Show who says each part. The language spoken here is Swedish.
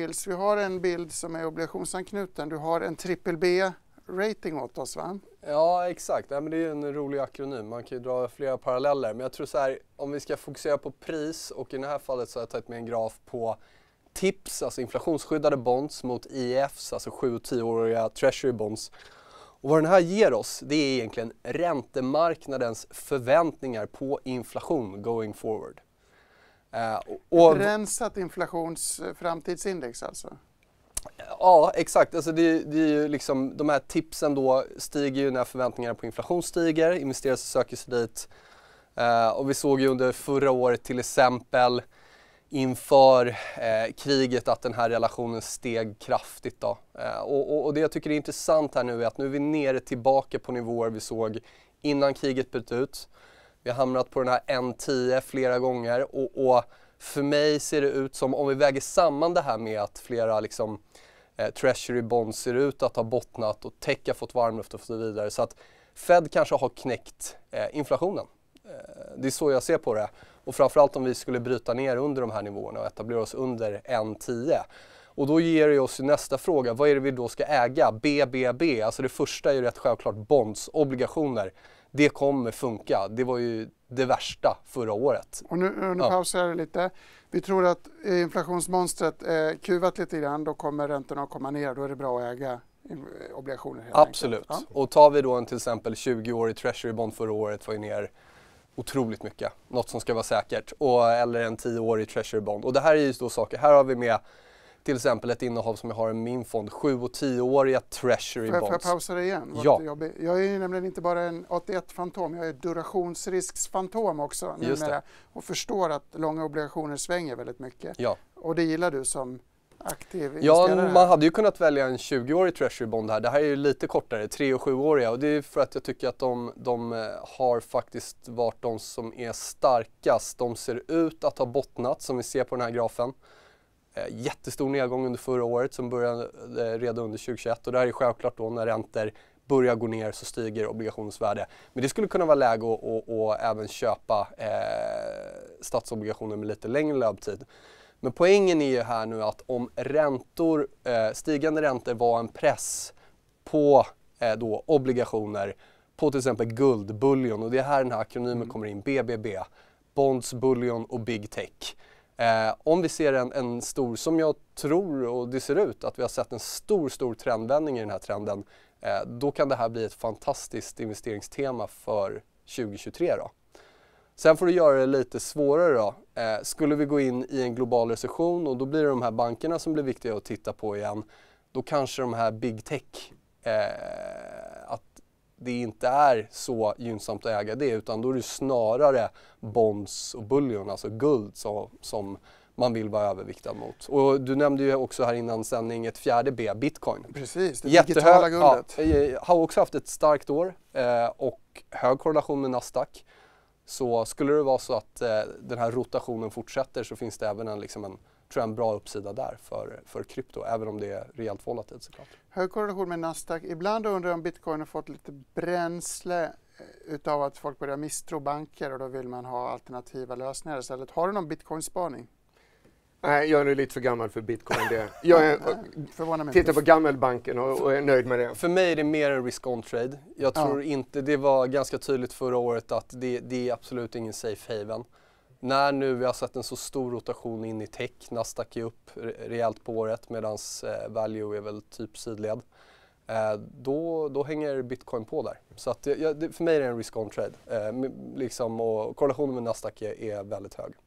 Speaker 1: Nils, vi har en bild som är obligationsanknuten. Du har en triple B-rating åt oss, va?
Speaker 2: Ja, exakt. Ja, men det är en rolig akronym. Man kan ju dra flera paralleller. Men jag tror så här, om vi ska fokusera på pris och i det här fallet så har jag tagit med en graf på TIPS, alltså inflationsskyddade bonds, mot IEFs, alltså 7 och 10-åriga treasury bonds. Och vad den här ger oss, det är egentligen räntemarknadens förväntningar på inflation
Speaker 1: going forward. Eh, och, Rensat inflationsframtidsindex eh, alltså?
Speaker 2: Ja, exakt. Alltså det, det är ju liksom, de här tipsen då stiger ju när förväntningarna på inflation stiger, investerare söker sig dit. Eh, och vi såg ju under förra året till exempel inför eh, kriget att den här relationen steg kraftigt. Då. Eh, och, och, det jag tycker är intressant här nu är att nu är vi nere tillbaka på nivåer vi såg innan kriget bröt ut. Vi har hamnat på den här 1,10 e flera gånger och, och, för mig ser det ut som, om vi väger samman det här med att flera liksom, eh, treasury bonds ser ut att ha bottnat och tech har fått varmluft och så vidare. Så att Fed kanske har knäckt eh, inflationen. Eh, det är så jag ser på det. Och framförallt om vi skulle bryta ner under de här nivåerna och etablera oss under 1,10 och då ger det oss nästa fråga, vad är det vi då ska äga? BBB, alltså det första är ju rätt självklart bonds, obligationer. Det kommer funka, det var ju det värsta förra året.
Speaker 1: Och nu, nu pausar jag lite. Vi tror att inflationsmonstret är kuvat lite grann, då kommer räntorna att komma ner, då är det bra att äga obligationer helt Absolut, Ja.
Speaker 2: och tar vi då en till exempel 20-årig treasury bond förra året var ju ner otroligt mycket, något som ska vara säkert, och, eller en 10-årig treasury bond. Och det här är ju då saker, här har vi med till exempel ett innehav som jag har i min fond, 7 och 10-åriga Treasury Bonds. Får jag pausa dig igen? Ja.
Speaker 1: Jag, jag är nämligen inte bara en 81 fantom jag är durationsrisksfantom också numera och förstår att långa obligationer svänger väldigt mycket. Ja. Och det gillar du som aktiv Ja, man hade
Speaker 2: ju kunnat välja en 20-årig Treasury Bond här. Det här är ju lite kortare, 3 och 7-åriga och det är för att jag tycker att de, de, eh, har faktiskt varit de som är starkast. De ser ut att ha bottnat som vi ser på den här grafen. Eh, jättestor nedgång under förra året som började eh, redan under 2021 och det här är självklart då när räntor börjar gå ner så stiger obligationsvärde. Men det skulle kunna vara läge att, att, att även köpa eh, statsobligationer med lite längre löptid. Men poängen är ju här nu att om räntor, eh, stigande räntor var en press på eh, då obligationer på till exempel guldbullion och det är här den här akronymen mm. kommer in, BBB, Bonds, Bullion och Big Tech. Eh, om vi ser en, en, stor, som jag tror och det ser ut, att vi har sett en stor, stor trendvändning i den här trenden, eh, då kan det här bli ett fantastiskt investeringstema för 2023. Då. Sen får du göra det lite svårare då. Eh, skulle vi gå in i en global recession och då blir det de här bankerna som blir viktiga att titta på igen, då kanske de här big tech eh, det inte är så gynnsamt att äga det utan då är det snarare bonds och bullion, alltså guld som, som man vill vara överviktad mot. Och du nämnde ju också här innan sändning ett fjärde B, bitcoin. Precis, det Jättehög, digitala guldet. Ja, eh, eh, har också haft ett starkt år eh, och hög korrelation med Nasdaq. Så skulle det vara så att eh, den här rotationen fortsätter så finns det även en, liksom en tror jag en bra uppsida där för, för krypto, även om det är rejält volatilt såklart.
Speaker 1: Hög korrelation med Nasdaq. Ibland undrar jag om bitcoin har fått lite bränsle eh, utav att folk börjar misstro banker och då vill man ha alternativa lösningar istället. Har du någon bitcoinspaning?
Speaker 2: Nej, jag är nu lite för gammal för bitcoin. Det. Jag är, Nej, tittar på gammelbanken och, och, är nöjd med det. För mig är det mer en risk-on-trade. ja. det var ganska tydligt förra året att det, det är absolut ingen safe haven när nu vi har sett en så stor rotation in i tech, Nasdaq är upp rejält på året medan eh, value är väl typ sidled. Eh, då, då hänger bitcoin på där. Så att, ja, för mig är det en risk-on-trade. Eh, liksom, och korrelationen med Nasdaq är väldigt hög.